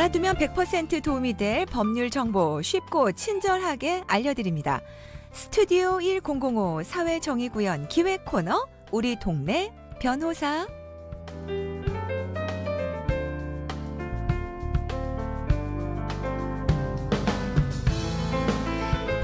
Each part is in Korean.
알아두면 100% 도움이 될 법률 정보 쉽고 친절하게 알려드립니다. 스튜디오 1005 사회정의구현 기획 코너 우리 동네 변호사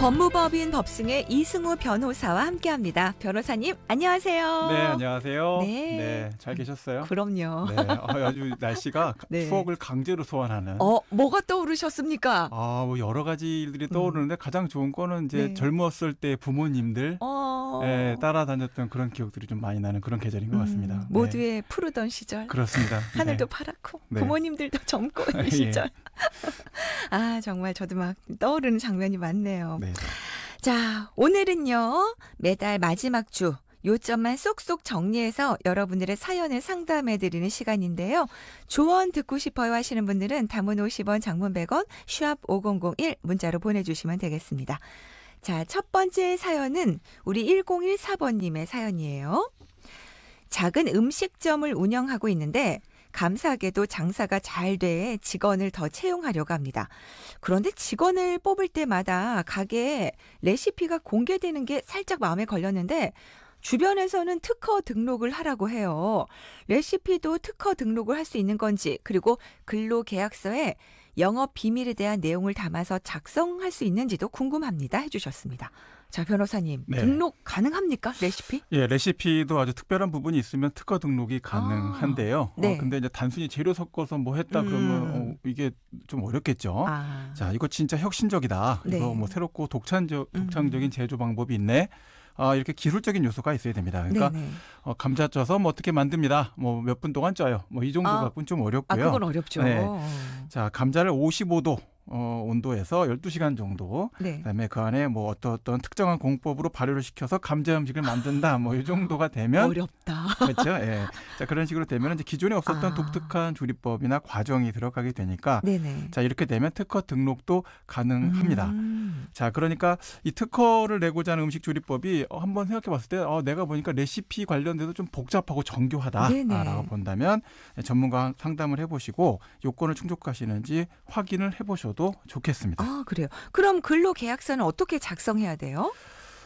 법무법인 법승의 이승우 변호사와 함께합니다. 변호사님 안녕하세요. 네 안녕하세요. 네, 네잘 계셨어요? 그럼요. 네, 어, 아주 날씨가 네. 추억을 강제로 소환하는. 어 뭐가 떠오르셨습니까? 아 뭐 여러 가지 일들이 음. 떠오르는데 음. 가장 좋은 거는 이제 네. 젊었을 때 부모님들. 어. 예, 어. 예, 따라다녔던 그런 기억들이 좀 많이 나는 그런 계절인 것 음, 같습니다. 음, 모두의 네. 푸르던 시절. 그렇습니다. 하늘도 네. 파랗고 네. 부모님들도 젊고 이 예. 시절. 예. 아 정말 저도 막 떠오르는 장면이 많네요. 네. 자 오늘은요 매달 마지막 주 요점만 쏙쏙 정리해서 여러분들의 사연을 상담해 드리는 시간인데요. 조언 듣고 싶어요 하시는 분들은 담은 50원, 장문 100원, 샵5001 문자로 보내주시면 되겠습니다. 자, 첫 번째 사연은 우리 1014번님의 사연이에요. 작은 음식점을 운영하고 있는데 감사하게도 장사가 잘 돼 직원을 더 채용하려고 합니다. 그런데 직원을 뽑을 때마다 가게에 레시피가 공개되는 게 살짝 마음에 걸렸는데 주변에서는 특허 등록을 하라고 해요. 레시피도 특허 등록을 할 수 있는 건지, 그리고 근로계약서에 영업 비밀에 대한 내용을 담아서 작성할 수 있는지도 궁금합니다. 해주셨습니다. 자 변호사님 네. 등록 가능합니까 레시피? 예 레시피도 아주 특별한 부분이 있으면 특허 등록이 가능한데요. 아, 어, 네. 어, 근데 이제 단순히 재료 섞어서 뭐 했다 그러면 음. 어, 이게 좀 어렵겠죠. 아. 자 이거 진짜 혁신적이다. 네. 이거 뭐 새롭고 독창적 독창적인 음. 제조 방법이 있네. 아, 이렇게 기술적인 요소가 있어야 됩니다. 그러니까 네, 네. 어, 감자 쪄서 뭐 어떻게 만듭니다. 뭐 몇 분 동안 쪄요. 뭐 이 정도 아, 갖좀 어렵고요. 아, 그건 어렵죠. 네. 어. 자, 감자를 55도 어, 온도에서 12시간 정도. 네. 그다음에 그 안에 뭐 어떤 어떤 특정한 공법으로 발효를 시켜서 감자 음식을 만든다. 뭐 이 정도가 되면 어렵다. 그렇죠? 예. 자, 그런 식으로 되면 이제 기존에 없었던 아. 독특한 조리법이나 과정이 들어가게 되니까 네네. 자, 이렇게 되면 특허 등록도 가능합니다. 음. 자, 그러니까 이 특허를 내고자 하는 음식 조리법이 어, 한번 생각해 봤을 때 어, 내가 보니까 레시피 관련돼서 좀 복잡하고 정교하다라고 본다면 전문가 상담을 해 보시고 요건을 충족하시는지 확인을 해 보셔도 주셔도 좋겠습니다. 아, 그래요. 그럼 근로계약서는 어떻게 작성해야 돼요?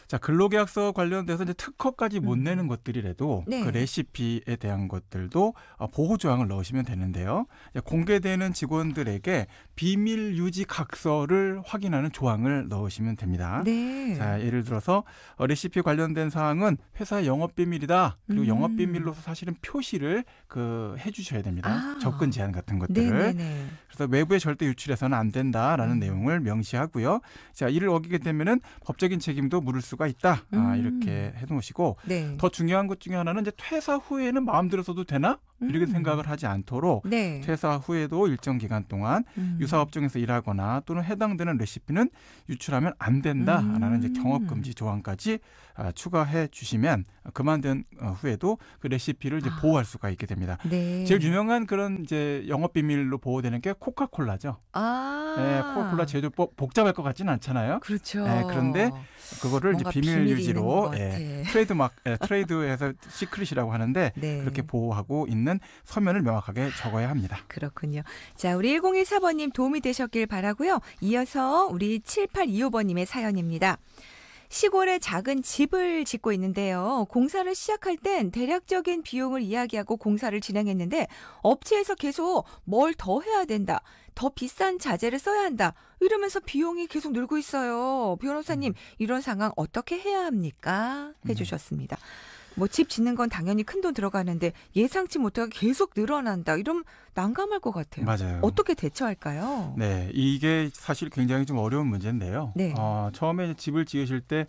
자, 근로계약서 관련돼서 이제 특허까지 못 음. 내는 것들이라도 네. 그 레시피에 대한 것들도 어, 보호 조항을 넣으시면 되는데요. 공개되는 직원들에게 비밀 유지 각서를 확인하는 조항을 넣으시면 됩니다. 네. 자, 예를 들어서 어, 레시피 관련된 사항은 회사 영업 비밀이다. 그리고 음. 영업 비밀로서 사실은 표시를 그 해주셔야 됩니다. 아. 접근 제한 같은 것들을. 네네네. 그래서 외부에 절대 유출해서는 안 된다라는 음. 내용을 명시하고요. 자, 이를 어기게 되면은 법적인 책임도 물을 수가 있다. 음. 아, 이렇게 음. 해놓으시고 네. 더 중요한 것 중에 하나는 이제 퇴사 후에는 마음대로 써도 되나? 이렇게 음. 생각을 하지 않도록 네. 퇴사 후에도 일정 기간 동안 음. 유사 업종에서 일하거나 또는 해당되는 레시피는 유출하면 안 된다라는 음. 이제 경업 음. 금지 조항까지 아, 추가해 주시면 그만둔 어, 후에도 그 레시피를 이제 아. 보호할 수가 있게 됩니다. 네. 제일 유명한 그런 이제 영업 비밀로 보호되는 게 코카콜라죠. 아. 네, 코카콜라 제조법 복잡할 것 같지는 않잖아요. 그렇죠. 네, 그런데 그거를 이제 비밀 유지로 예, 트레이드 막 예, 트레이드에서 시크릿이라고 하는데 네. 그렇게 보호하고 있는 서면을 명확하게 적어야 합니다. 그렇군요. 자, 우리 1024번님 도움이 되셨길 바라고요. 이어서 우리 7825번님의 사연입니다. 시골에 작은 집을 짓고 있는데요. 공사를 시작할 땐 대략적인 비용을 이야기하고 공사를 진행했는데 업체에서 계속 뭘 더 해야 된다. 더 비싼 자재를 써야 한다. 이러면서 비용이 계속 늘고 있어요. 변호사님, 음. 이런 상황 어떻게 해야 합니까? 네. 해 주셨습니다. 음. 뭐집 짓는 건 당연히 큰 돈 들어가는데 예상치 못하게 계속 늘어난다. 이런 난감할 것 같아요. 맞아요. 어떻게 대처할까요? 네, 이게 사실 굉장히 좀 어려운 문제인데요. 네. 어, 처음에 집을 지으실 때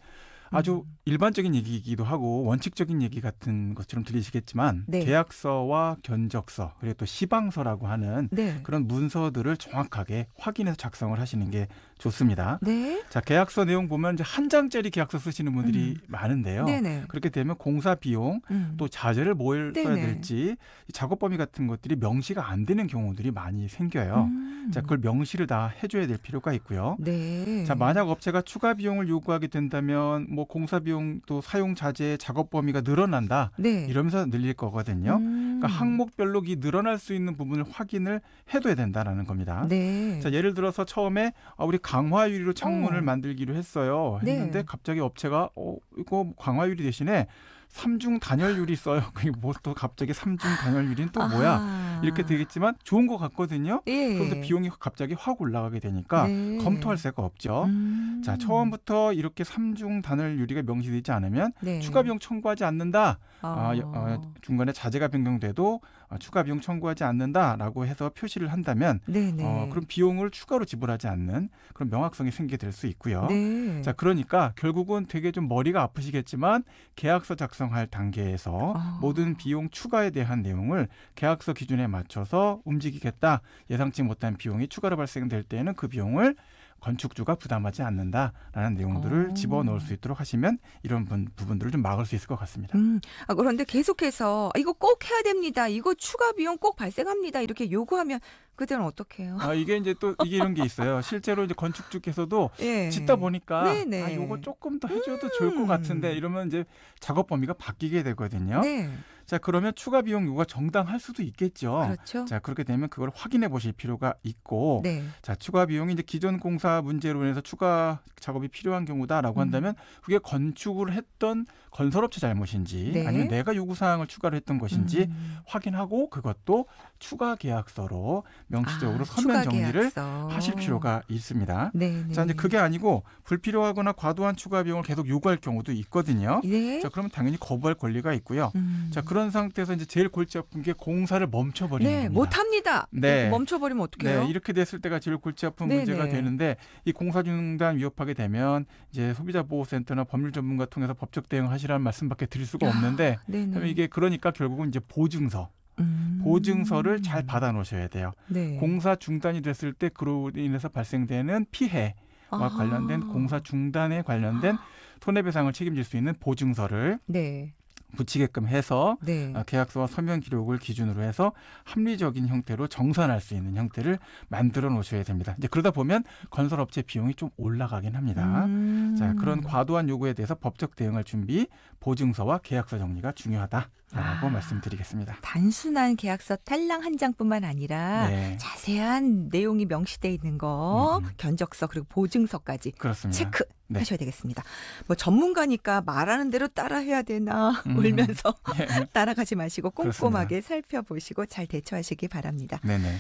아주 음. 일반적인 얘기이기도 하고 원칙적인 얘기 같은 것처럼 들리시겠지만 네. 계약서와 견적서 그리고 또 시방서라고 하는 네. 그런 문서들을 정확하게 확인해서 작성을 하시는 게 좋습니다. 네. 자, 계약서 내용 보면 이제 한 장짜리 계약서 쓰시는 분들이 음. 많은데요. 네네. 그렇게 되면 공사 비용 음. 또 자재를 뭘 써야 될지 작업 범위 같은 것들이 명시가 안 되는 경우들이 많이 생겨요. 음. 자, 그걸 명시를 다 해줘야 될 필요가 있고요. 네. 자, 만약 업체가 추가 비용을 요구하게 된다면 뭐 공사 비용 또 사용 자재 작업 범위가 늘어난다. 네. 이러면서 늘릴 거거든요. 음. 그러니까 음. 항목별로 이 늘어날 수 있는 부분을 확인을 해둬야 된다라는 겁니다. 네. 자, 예를 들어서 처음에 아, 우리 강화 유리로 창문을 어. 만들기로 했어요. 네. 했는데 네. 갑자기 업체가 어, 이거 강화 유리 대신에 삼중 단열유리 써요. 그게 뭐 또 갑자기 삼중 단열유리또 뭐야? 이렇게 되겠지만 좋은 것 같거든요. 예. 그런데 비용이 갑자기 확 올라가게 되니까 네. 검토할 새가 없죠. 음. 자 처음부터 이렇게 삼중 단열유리가 명시되지 않으면 네. 추가 비용 청구하지 않는다. 아. 어, 중간에 자재가 변경돼도 어, 추가 비용 청구하지 않는다라고 해서 표시를 한다면 네네. 어, 네. 그럼 비용을 추가로 지불하지 않는 그런 명확성이 생기게 될 수 있고요. 네. 자 그러니까 결국은 되게 좀 머리가 아프시겠지만 계약서 작성할 단계에서 아. 모든 비용 추가에 대한 내용을 계약서 기준에 맞춰서 움직이겠다 예상치 못한 비용이 추가로 발생될 때에는 그 비용을 건축주가 부담하지 않는다라는 내용들을 어. 집어넣을 수 있도록 하시면 이런 분, 부분들을 좀 막을 수 있을 것 같습니다. 음, 아, 그런데 계속해서 아, 이거 꼭 해야 됩니다. 이거 추가 비용 꼭 발생합니다. 이렇게 요구하면 그들은 어떻게 요 아, 이게 이제 또 이게 이런 게 있어요. 실제로 이제 건축주께서도 예. 짓다 보니까 아, 네네. 아, 요거 조금 더 해줘도 음. 좋을 것 같은데 이러면 이제 작업 범위가 바뀌게 되거든요. 네. 자, 그러면 추가 비용 요구가 정당할 수도 있겠죠. 그렇죠. 자, 그렇게 되면 그걸 확인해 보실 필요가 있고 네. 자, 추가 비용이 이제 기존 공사 문제로 인해서 추가 작업이 필요한 경우다라고 음. 한다면 그게 건축을 했던 건설업체 잘못인지 네. 아니면 내가 요구 사항을 추가를 했던 것인지 음. 확인하고 그것도 추가 계약서로 명시적으로 아, 서면 정리를 계약서. 하실 필요가 있습니다. 네 자, 이제 네. 그게 아니고 불필요하거나 과도한 추가 비용을 계속 요구할 경우도 있거든요. 네. 자, 그러면 당연히 거부할 권리가 있고요. 음. 자, 그런 그런 상태에서 이제 제일 골치 아픈 게 공사를 멈춰버리는 네, 겁니다. 못합니다. 네. 멈춰버리면 어떻게 해요? 네, 이렇게 됐을 때가 제일 골치 아픈 네, 문제가 네. 되는데 이 공사 중단 위협하게 되면 이제 소비자보호센터나 법률 전문가 통해서 법적 대응하시라는 말씀밖에 드릴 수가 아, 없는데 아, 그러면 이게 그러니까 결국은 이제 보증서 음. 보증서를 잘 받아 놓으셔야 돼요. 네. 공사 중단이 됐을 때 그로 인해서 발생되는 피해와 아. 관련된 공사 중단에 관련된 아. 손해배상을 책임질 수 있는 보증서를 네. 붙이게끔 해서 네. 어, 계약서와 서면 기록을 기준으로 해서 합리적인 형태로 정산할 수 있는 형태를 만들어 놓으셔야 됩니다. 이제 그러다 보면 건설업체 비용이 좀 올라가긴 합니다. 음. 자 그런 과도한 요구에 대해서 법적 대응할 준비, 보증서와 계약서 정리가 중요하다. 라고 아, 말씀드리겠습니다. 단순한 계약서 탈랑 한 장뿐만 아니라 네. 자세한 내용이 명시되어 있는 거, 음. 견적서 그리고 보증서까지 그렇습니다. 체크 네. 하셔야 되겠습니다. 뭐 전문가니까 말하는 대로 따라해야 되나 음. 울면서 예. 따라가지 마시고 꼼꼼하게 그렇습니다. 살펴보시고 잘 대처하시기 바랍니다. 네네.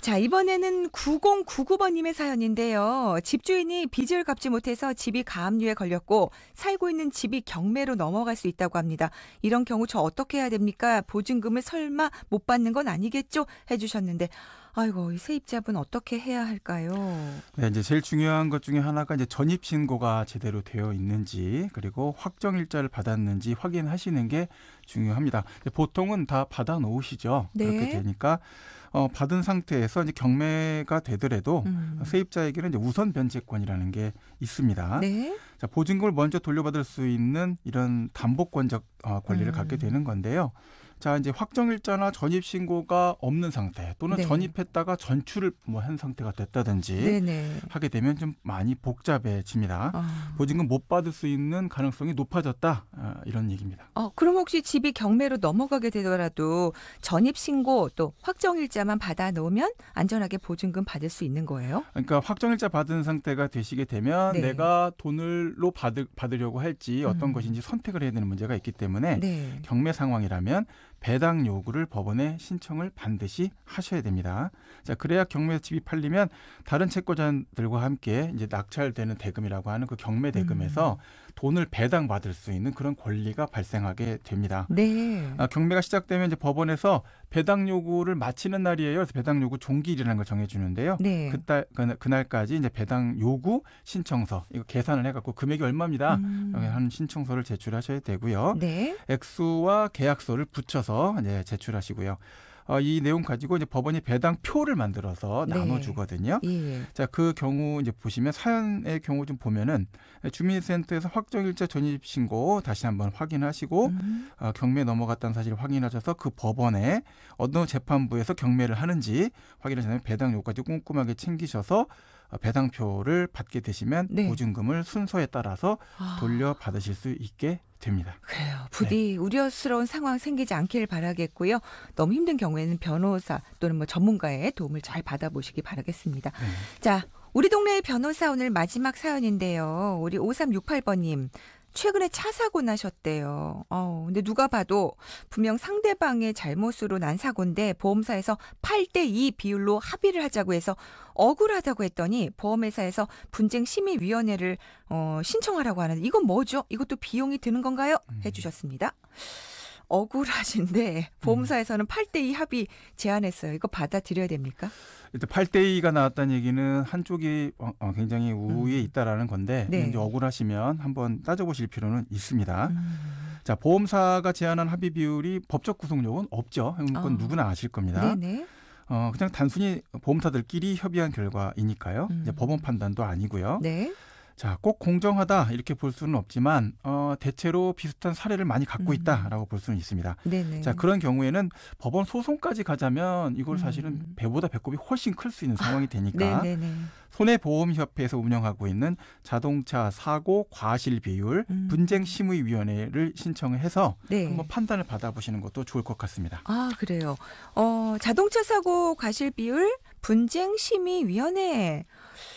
자, 이번에는 9099번님의 사연인데요. 집주인이 빚을 갚지 못해서 집이 가압류에 걸렸고 살고 있는 집이 경매로 넘어갈 수 있다고 합니다. 이런 경우 저 어떻게 해야 됩니까? 보증금을 설마 못 받는 건 아니겠죠? 해주셨는데 아이고 이 세입자분 어떻게 해야 할까요? 네, 이제 제일 중요한 것 중에 하나가 이제 전입 신고가 제대로 되어 있는지 그리고 확정 일자를 받았는지 확인하시는 게 중요합니다. 보통은 다 받아 놓으시죠. 네. 그렇게 되니까 어, 받은 상태에서 이제 경매가 되더라도 음. 세입자에게는 이제 우선 변제권이라는 게 있습니다. 네. 자, 보증금을 먼저 돌려받을 수 있는 이런 담보권적 어, 권리를 음. 갖게 되는 건데요. 자 이제 확정일자나 전입신고가 없는 상태 또는 네. 전입했다가 전출을 뭐 한 상태가 됐다든지 네네. 하게 되면 좀 많이 복잡해집니다. 아. 보증금 못 받을 수 있는 가능성이 높아졌다 아, 이런 얘기입니다. 어, 그럼 혹시 집이 경매로 넘어가게 되더라도 전입신고 또 확정일자만 받아 놓으면 안전하게 보증금 받을 수 있는 거예요? 그러니까 확정일자 받은 상태가 되시게 되면 네. 내가 돈을로 받을, 받으려고 할지 어떤 음. 것인지 선택을 해야 되는 문제가 있기 때문에 네. 경매 상황이라면 배당 요구를 법원에 신청을 반드시 하셔야 됩니다. 자, 그래야 경매 집이 팔리면 다른 채권자들과 함께 이제 낙찰되는 대금이라고 하는 그 경매 대금에서 음. 돈을 배당받을 수 있는 그런 권리가 발생하게 됩니다. 네. 아, 경매가 시작되면 이제 법원에서 배당 요구를 마치는 날이에요. 그래서 배당 요구 종기일이라는 걸 정해주는데요. 네. 그날 그, 그날까지 이제 배당 요구 신청서 이거 계산을 해갖고 금액이 얼마입니다. 음. 한 신청서를 제출하셔야 되고요. 네. 액수와 계약서를 붙여서 이제 제출하시고요. 어, 이 내용 가지고 이제 법원이 배당 표를 만들어서 네. 나눠주거든요. 예. 예. 자그 경우 이제 보시면 사연의 경우 좀 보면은 주민센터에서 확정일자 전입 신고 다시 한번 확인하시고 음. 어, 경매 넘어갔다는 사실을 확인하셔서 그 법원에 어떤 재판부에서 경매를 하는지 확인하시면 배당 료까지 꼼꼼하게 챙기셔서 어, 배당표를 받게 되시면 네. 보증금을 순서에 따라서 아. 돌려받으실 수 있게 됩니다. 그래요. 부디 네. 우려스러운 상황 생기지 않길 바라겠고요. 너무 힘든 경우에는 변호사 또는 뭐 전문가의 도움을 잘 받아보시기 바라겠습니다. 네. 자, 우리 동네의 변호사 오늘 마지막 사연인데요. 우리 5368번님. 최근에 차 사고 나셨대요. 어, 근데 누가 봐도 분명 상대방의 잘못으로 난 사고인데 보험사에서 8대2 비율로 합의를 하자고 해서 억울하다고 했더니 보험회사에서 분쟁심의위원회를 어, 신청하라고 하는데 이건 뭐죠? 이것도 비용이 드는 건가요? 음. 해주셨습니다. 음. 억울하신데 음. 보험사에서는 8대2 합의 제안했어요. 이거 받아들여야 됩니까? 일단 8대2가 나왔다는 얘기는 한쪽이 어, 어, 굉장히 우위에 음. 있다라는 건데 네. 이제 억울하시면 한번 따져보실 필요는 있습니다. 음. 자 보험사가 제안한 합의 비율이 법적 구속력은 없죠. 그건 어. 누구나 아실 겁니다. 네네. 어, 그냥 단순히 보험사들끼리 협의한 결과이니까요. 음. 이제 법원 판단도 아니고요. 네. 자, 꼭 공정하다 이렇게 볼 수는 없지만 어, 대체로 비슷한 사례를 많이 갖고 음. 있다라고 음. 볼 수는 있습니다. 네네. 자, 그런 경우에는 법원 소송까지 가자면 이걸 사실은 음. 배보다 배꼽이 훨씬 클 수 있는 상황이 되니까 아, 손해보험협회에서 운영하고 있는 자동차 사고 과실 비율 음. 분쟁 심의 위원회를 신청해서 을 네. 한번 판단을 받아보시는 것도 좋을 것 같습니다. 아, 그래요. 어, 자동차 사고 과실 비율 분쟁 심의 위원회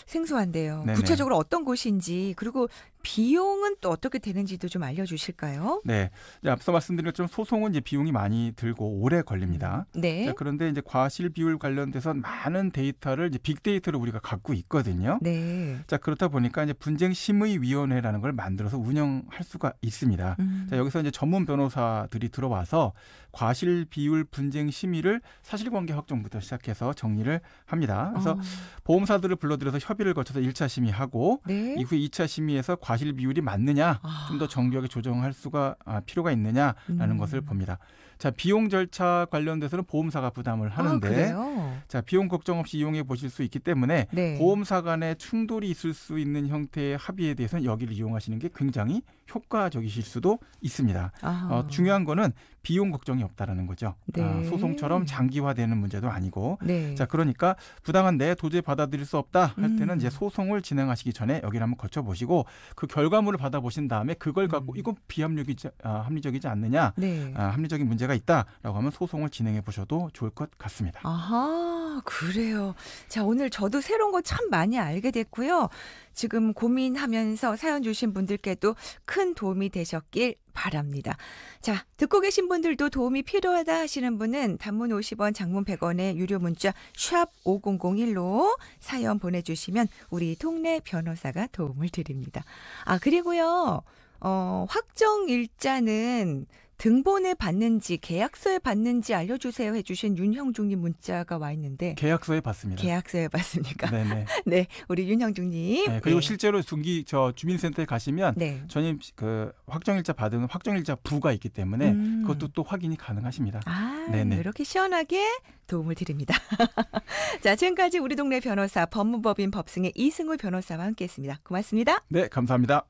생소한데요. 네네. 구체적으로 어떤 곳인지 그리고 비용은 또 어떻게 되는지도 좀 알려주실까요? 네, 앞서 말씀드린 것처럼 소송은 이제 비용이 많이 들고 오래 걸립니다. 음, 네. 자, 그런데 이제 과실 비율 관련돼서 많은 데이터를 이제 빅데이터를 우리가 갖고 있거든요. 네. 자 그렇다 보니까 이제 분쟁 심의 위원회라는 걸 만들어서 운영할 수가 있습니다. 음. 자 여기서 이제 전문 변호사들이 들어와서 과실 비율 분쟁 심의를 사실관계 확정부터 시작해서 정리를 합니다. 그래서 어. 보험사들을 불러들여서 협의 협의를 거쳐서 1차 심의하고 네. 이후 2차 심의에서 과실 비율이 맞느냐 아. 좀더 정교하게 조정할 수가 아, 필요가 있느냐라는 음. 것을 봅니다. 자 비용 절차 관련돼서는 보험사가 부담을 아, 하는데 아, 자 비용 걱정 없이 이용해 보실 수 있기 때문에 네. 보험사 간의 충돌이 있을 수 있는 형태의 합의에 대해서는 여기를 이용하시는 게 굉장히 효과적이실 수도 있습니다. 아. 어, 중요한 거는 비용 걱정이 없다라는 거죠. 아, 네. 아, 소송처럼 장기화되는 문제도 아니고 네. 자 그러니까 부당한데 도저히 받아들일 수 없다 할 음. 때는 음. 이제 소송을 진행하시기 전에 여기를 한번 거쳐보시고 그 결과물을 받아보신 다음에 그걸 음. 갖고 음. 이건 비합리적이지 아, 합리적이지 않느냐 네. 아, 합리적인 문제가 문제가 있다라고 하면 소송을 진행해 보셔도 좋을 것 같습니다. 아하, 그래요. 자, 오늘 저도 새로운 거 참 많이 알게 됐고요. 지금 고민하면서 사연 주신 분들께도 큰 도움이 되셨길 바랍니다. 자, 듣고 계신 분들도 도움이 필요하다 하시는 분은 단문 50원, 장문 100원의 유료 문자 샵 5001로 사연 보내주시면 우리 동네 변호사가 도움을 드립니다. 아, 그리고요. 어, 확정 일자는 등본을 받는지 계약서에 받는지 알려주세요 해주신 윤형중님 문자가 와 있는데 계약서에 받습니다. 계약서에 받습니까? 네네. 네, 우리 윤형중님. 네, 그리고 네. 실제로 중기 저 주민센터에 가시면 네. 전임 그 확정일자 받은 확정일자 부가 있기 때문에 음. 그것도 또 확인이 가능하십니다. 아, 네네. 이렇게 시원하게 도움을 드립니다. 자, 지금까지 우리 동네 변호사 법무법인 법승의 이승우 변호사와 함께했습니다. 고맙습니다. 네, 감사합니다.